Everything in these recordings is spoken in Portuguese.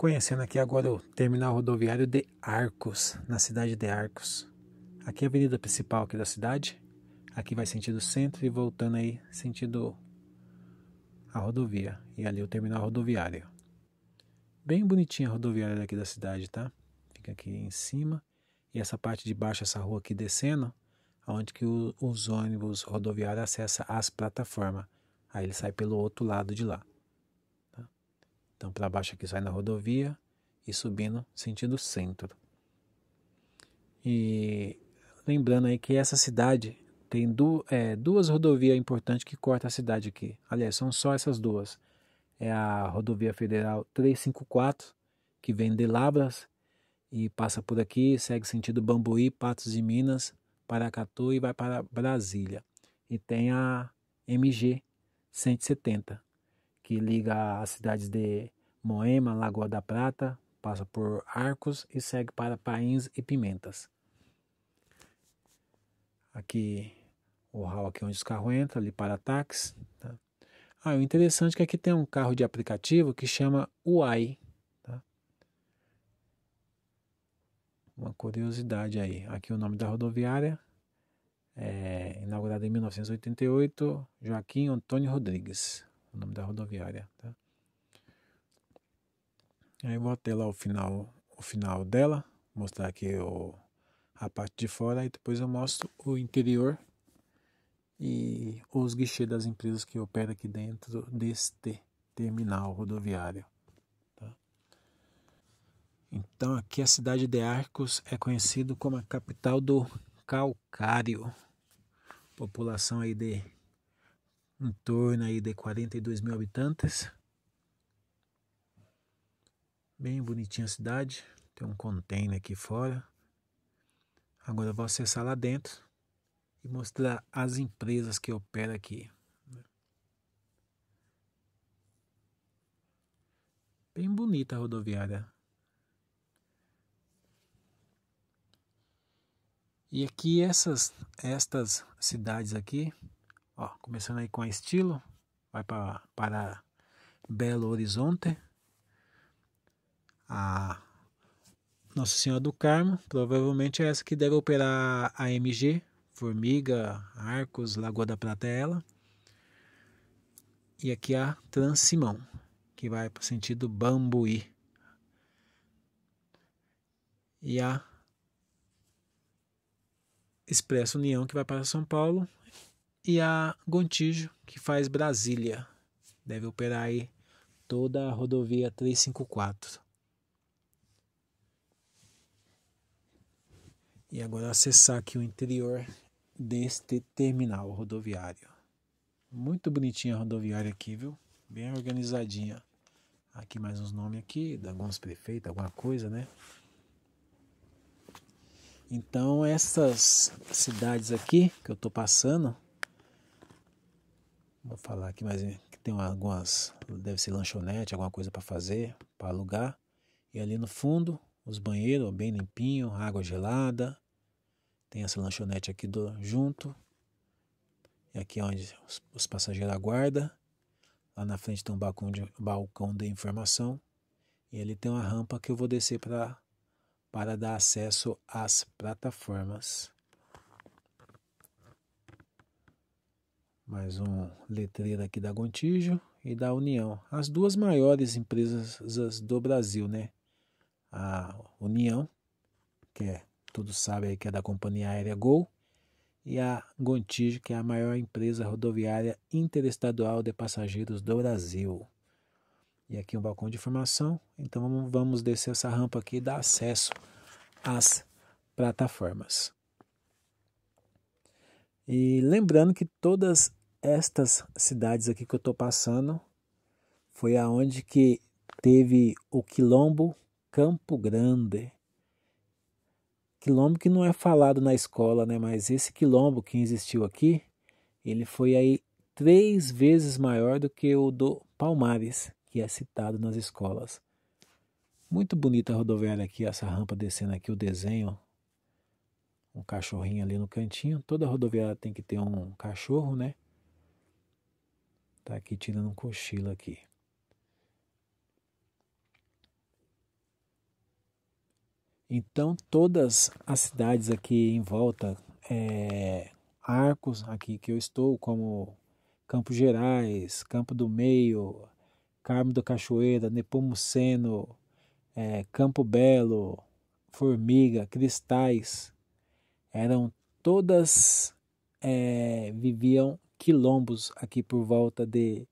Conhecendo aqui agora o terminal rodoviário de Arcos, na cidade de Arcos. Aqui é a avenida principal aqui da cidade. Aqui vai sentido centro e voltando aí sentido a rodovia. E ali é o terminal rodoviário. Bem bonitinha a rodoviária daqui da cidade, tá? Fica aqui em cima. E essa parte de baixo, essa rua aqui descendo, onde que os ônibus rodoviários acessam as plataformas. Aí ele sai pelo outro lado de lá. Então, para baixo aqui sai na rodovia e subindo sentido centro. E lembrando aí que essa cidade tem du é, duas rodovias importantes que cortam a cidade aqui. Aliás, são só essas duas. É a rodovia federal 354, que vem de Labras e passa por aqui, segue sentido Bambuí, Patos de Minas, Paracatu e vai para Brasília. E tem a MG 170, que liga as cidades de Moema, Lagoa da Prata, passa por Arcos e segue para Pains e Pimentas. Aqui o hall aqui onde os carros entram, ali para táxi. Tá? Ah, o interessante é que aqui tem um carro de aplicativo que chama Uai. Tá? Uma curiosidade aí. Aqui o nome da rodoviária é inaugurada em 1988, Joaquim Antônio Rodrigues o nome da rodoviária. Tá? Aí eu vou até lá o final, o final dela, mostrar aqui o, a parte de fora e depois eu mostro o interior e os guichês das empresas que operam aqui dentro deste terminal rodoviário. Tá? Então aqui a cidade de Arcos é conhecido como a capital do calcário. População aí de em torno aí de 42 mil habitantes. Bem bonitinha a cidade, tem um container aqui fora. Agora vou acessar lá dentro e mostrar as empresas que opera aqui. Bem bonita a rodoviária. E aqui essas estas cidades aqui Ó, começando aí com a estilo, vai pra, para Belo Horizonte, a Nossa Senhora do Carmo, provavelmente é essa que deve operar a MG, Formiga, Arcos, Lagoa da Pratela. É e aqui a Transimão, que vai para o sentido Bambuí. E a Expresso União, que vai para São Paulo, e a Gontijo, que faz Brasília. Deve operar aí toda a rodovia 354. E agora acessar aqui o interior deste terminal rodoviário. Muito bonitinha a rodoviária aqui, viu? Bem organizadinha. Aqui mais uns nomes aqui, de alguns prefeitos, alguma coisa, né? Então essas cidades aqui que eu tô passando falar aqui, mas eh, tem algumas, deve ser lanchonete, alguma coisa para fazer, para alugar. E ali no fundo, os banheiros bem limpinho, água gelada. Tem essa lanchonete aqui do, junto. E aqui é onde os, os passageiros aguardam. Lá na frente tem um balcão de, balcão de informação. E ali tem uma rampa que eu vou descer pra, para dar acesso às plataformas. mais um letreiro aqui da Gontijo e da União. As duas maiores empresas do Brasil, né? A União, que é, todos sabem que é da companhia aérea Gol, e a Gontijo, que é a maior empresa rodoviária interestadual de passageiros do Brasil. E aqui um balcão de informação, então vamos descer essa rampa aqui e dar acesso às plataformas. E lembrando que todas estas cidades aqui que eu estou passando foi aonde que teve o quilombo Campo Grande. Quilombo que não é falado na escola, né? Mas esse quilombo que existiu aqui, ele foi aí três vezes maior do que o do Palmares, que é citado nas escolas. Muito bonita a rodoviária aqui, essa rampa descendo aqui, o desenho. Um cachorrinho ali no cantinho. Toda rodoviária tem que ter um cachorro, né? Tá aqui tirando um cochilo aqui. Então, todas as cidades aqui em volta, é, Arcos, aqui que eu estou, como Campos Gerais, Campo do Meio, Carmo da Cachoeira, Nepomuceno, é, Campo Belo, Formiga, Cristais, eram todas, é, viviam quilombos aqui por volta de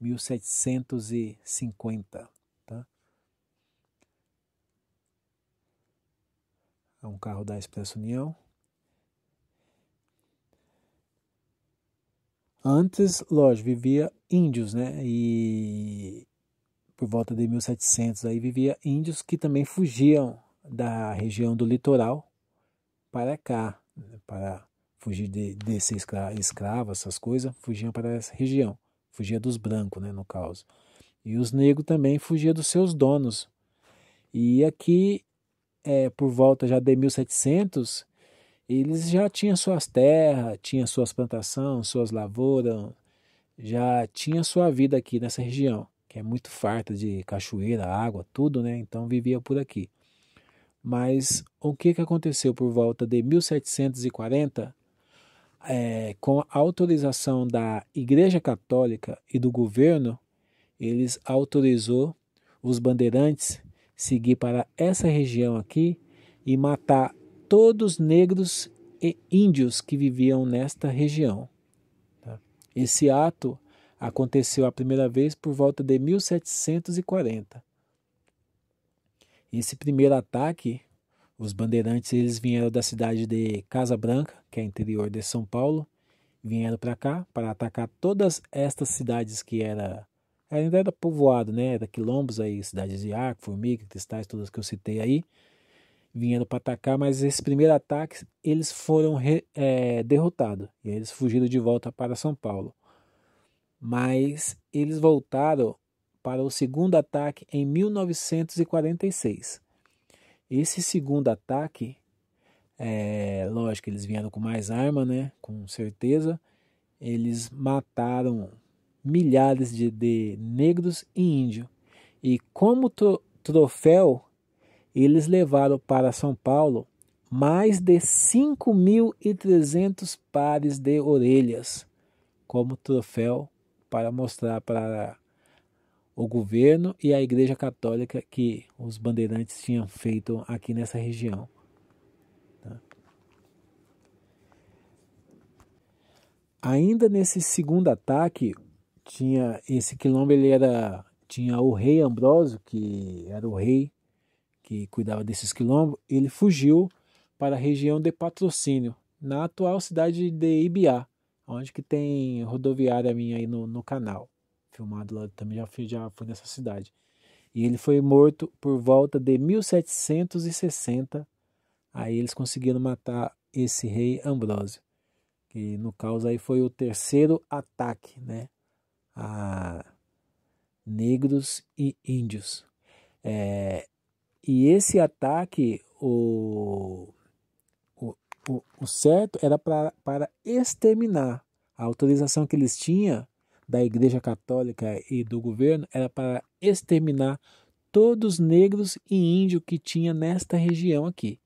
1750. Tá? É um carro da Expresso União. Antes, lógico, vivia índios, né? E por volta de 1700 aí vivia índios que também fugiam da região do litoral para cá, né? para fugir de, de ser escra escravo, essas coisas, fugiam para essa região, fugia dos brancos, né, no caso. E os negros também fugiam dos seus donos. E aqui, é, por volta já de 1700, eles já tinham suas terras, tinham suas plantações, suas lavouras, já tinha sua vida aqui nessa região, que é muito farta de cachoeira, água, tudo, né? Então vivia por aqui. Mas o que, que aconteceu por volta de 1740? é, com a autorização da Igreja Católica e do governo, eles autorizou os bandeirantes seguir para essa região aqui e matar todos negros e índios que viviam nesta região. Tá? Esse ato aconteceu a primeira vez por volta de 1740. Esse primeiro ataque os bandeirantes eles vieram da cidade de Casa Branca, que é interior de São Paulo, vieram para cá para atacar todas estas cidades que era ainda era povoado, né? Era quilombos aí, cidades de arco, formiga, cristais, todas que eu citei aí. Vieram para atacar, mas esse primeiro ataque eles foram re, é, derrotados e eles fugiram de volta para São Paulo. Mas eles voltaram para o segundo ataque em 1946. Esse segundo ataque, é, lógico, eles vieram com mais arma, né? Com certeza. Eles mataram milhares de, de negros e índios. E como tro, troféu, eles levaram para São Paulo mais de 5.300 pares de orelhas como troféu para mostrar para o governo e a Igreja Católica que os bandeirantes tinham feito aqui nessa região. Tá? Ainda nesse segundo ataque, tinha esse quilombo ele era tinha o rei Ambrósio, que era o rei que cuidava desses quilombos, ele fugiu para a região de Patrocínio, na atual cidade de Ibiá, onde que tem rodoviária minha aí no, no canal filmado lá também, já foi, já foi nessa cidade. E ele foi morto por volta de 1760. Aí eles conseguiram matar esse rei Ambrósio, que no caso aí foi o terceiro ataque, né, a negros e índios. É, e esse ataque, o, o, o, certo era pra, para exterminar. A autorização que eles tinham da Igreja Católica e do governo era para exterminar todos os negros e índios que tinha nesta região aqui.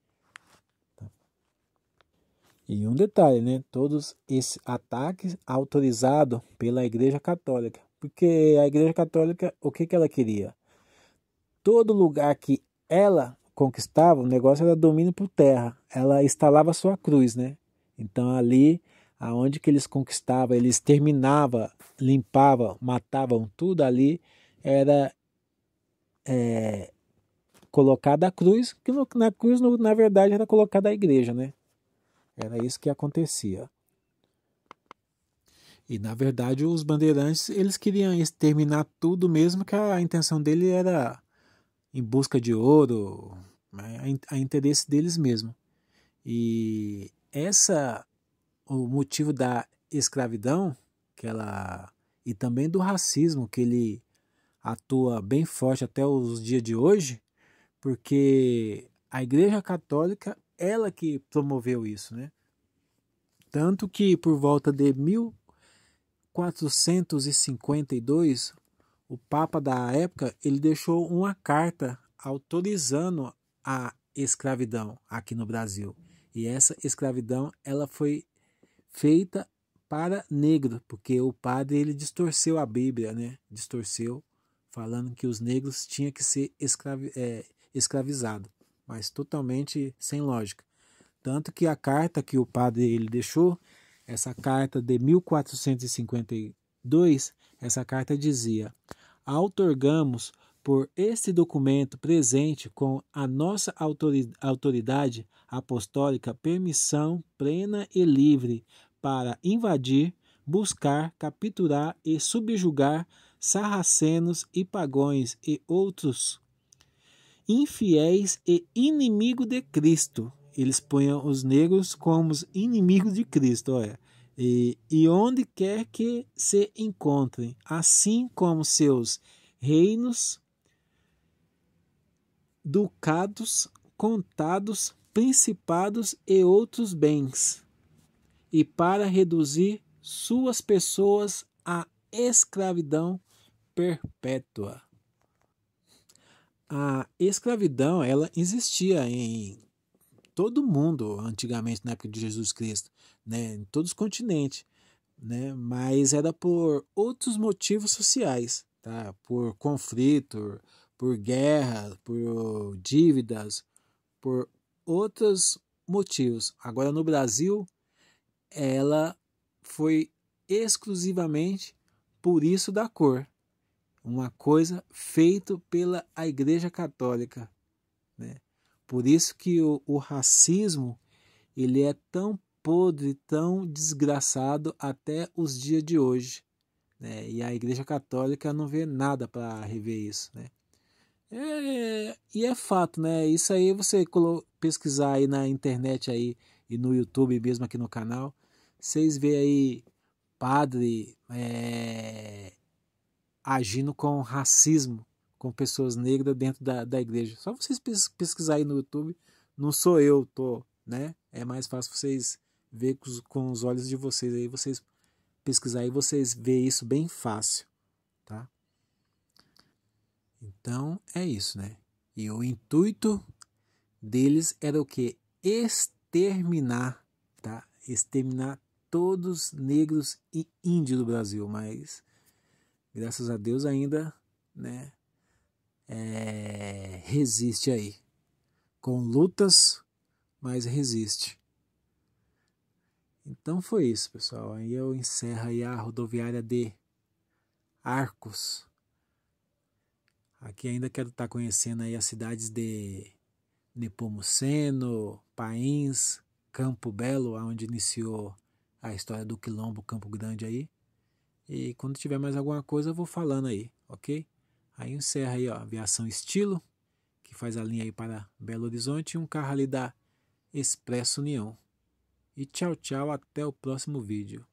E um detalhe, né? Todos esses ataques autorizados pela Igreja Católica. Porque a Igreja Católica, o que, que ela queria? Todo lugar que ela conquistava, o negócio era domínio por terra. Ela instalava sua cruz, né? Então ali aonde que eles conquistavam, eles terminava, limpavam, matavam tudo ali, era é, colocada a cruz, que no, na cruz, no, na verdade, era colocada a igreja, né? Era isso que acontecia. E na verdade os bandeirantes eles queriam exterminar tudo mesmo que a intenção dele era em busca de ouro, né? a interesse deles mesmo. E essa o motivo da escravidão que ela e também do racismo que ele atua bem forte até os dias de hoje, porque a Igreja Católica ela que promoveu isso, né? Tanto que por volta de 1452, o Papa da época, ele deixou uma carta autorizando a escravidão aqui no Brasil. E essa escravidão, ela foi feita para negro, porque o padre ele distorceu a Bíblia, né? Distorceu, falando que os negros tinham que ser escravi é, escravizados, mas totalmente sem lógica. Tanto que a carta que o padre ele deixou, essa carta de 1452, essa carta dizia: "Autorgamos por este documento presente com a nossa autoridade apostólica permissão plena e livre para invadir, buscar, capturar e subjugar sarracenos e pagões e outros infiéis e inimigo de Cristo. Eles punham os negros como os inimigos de Cristo, olha. E, e onde quer que se encontrem, assim como seus reinos ducados, contados, principados e outros bens, e para reduzir suas pessoas à escravidão perpétua. A escravidão ela existia em todo mundo antigamente na época de Jesus Cristo, né, em todos os continentes, né, mas era por outros motivos sociais, tá, por conflito, por guerra, por dívidas, por outros motivos. Agora no Brasil, ela foi exclusivamente por isso da cor, uma coisa feita pela a Igreja Católica, né? Por isso que o, o racismo ele é tão podre, tão desgraçado até os dias de hoje. Né? E a Igreja Católica não vê nada para rever isso. Né? É, e é fato, né? Isso aí você pesquisar aí na internet aí e no YouTube mesmo aqui no canal, vocês vê aí padre é, agindo com racismo com pessoas negras dentro da, da igreja. Só vocês pesquisar aí no YouTube, não sou eu, tô, né? É mais fácil vocês ver com os, com os olhos de vocês aí, vocês pesquisar e vocês vê isso bem fácil, tá? Então é isso, né? E o intuito deles era o que? Exterminar, tá? Exterminar todos negros e índios do Brasil, mas graças a Deus ainda, né? É, resiste aí. Com lutas, mas resiste. Então foi isso, pessoal. Aí eu encerro aí a rodoviária de Arcos. Aqui ainda quero estar tá conhecendo aí as cidades de Nepomuceno, Pains, Campo Belo, onde iniciou a história do Quilombo Campo Grande aí. E quando tiver mais alguma coisa, eu vou falando aí, ok? Aí encerra aí, ó, Aviação Estilo, que faz a linha aí para Belo Horizonte, e um carro ali da Expresso União. E tchau, tchau, até o próximo vídeo.